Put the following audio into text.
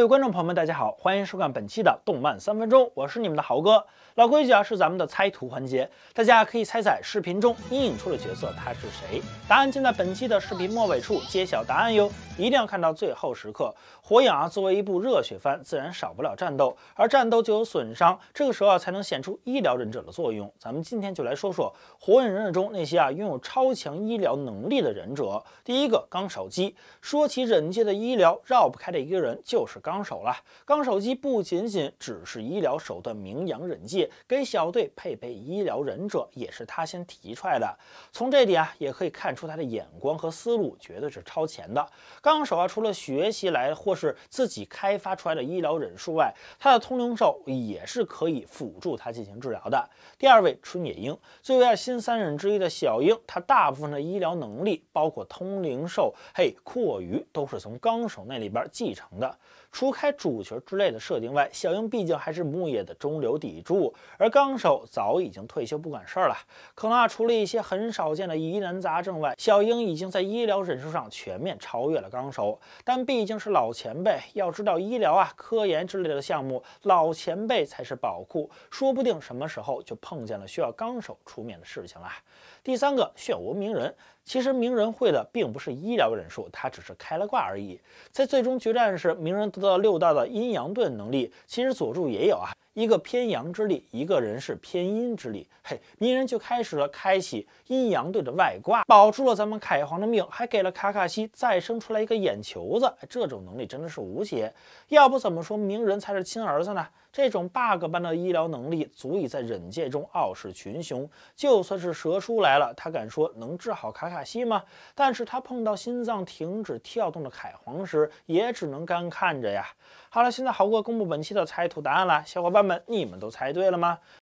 各位观众朋友们，大家好，欢迎收看本期的动漫三分钟，我是你们的豪哥。老规矩啊，是咱们的猜图环节，大家可以猜猜视频中阴影处的角色他是谁？答案将在本期的视频末尾处揭晓答案哟，一定要看到最后时刻。火影啊，作为一部热血番，自然少不了战斗，而战斗就有损伤，这个时候啊，才能显出医疗忍者的作用。咱们今天就来说说火影忍者中那些啊拥有超强医疗能力的忍者。第一个纲手姬，说起忍界的医疗，绕不开的一个人就是纲。纲手了，纲手机不仅仅只是医疗手段名扬忍界，给小队配备医疗忍者也是他先提出来的。从这点啊，也可以看出他的眼光和思路绝对是超前的。纲手啊，除了学习来或是自己开发出来的医疗忍术外，他的通灵兽也是可以辅助他进行治疗的。第二位春野樱，作为新三忍之一的小樱，他大部分的医疗能力，包括通灵兽嘿阔鱼，都是从纲手那里边继承的。除开主角之类的设定外，小樱毕竟还是木叶的中流砥柱，而纲手早已经退休不管事儿了。可能啊，除了一些很少见的疑难杂症外，小樱已经在医疗忍术上全面超越了纲手。但毕竟是老前辈，要知道医疗啊、科研之类的项目，老前辈才是宝库，说不定什么时候就碰见了需要纲手出面的事情了。第三个，漩涡鸣人。其实鸣人会的并不是医疗忍术，他只是开了挂而已。在最终决战时，鸣人得到六道的阴阳遁能力，其实佐助也有啊。一个偏阳之力，一个人是偏阴之力。嘿，鸣人就开始了开启阴阳队的外挂，保住了咱们凯皇的命，还给了卡卡西再生出来一个眼球子。这种能力真的是无解，要不怎么说鸣人才是亲儿子呢？这种 bug 般的医疗能力，足以在忍界中傲视群雄。就算是蛇叔来了，他敢说能治好卡卡西吗？但是他碰到心脏停止跳动的凯皇时，也只能干看着呀。好了，现在豪哥公布本期的猜图答案了，小伙伴。你们都猜对了吗？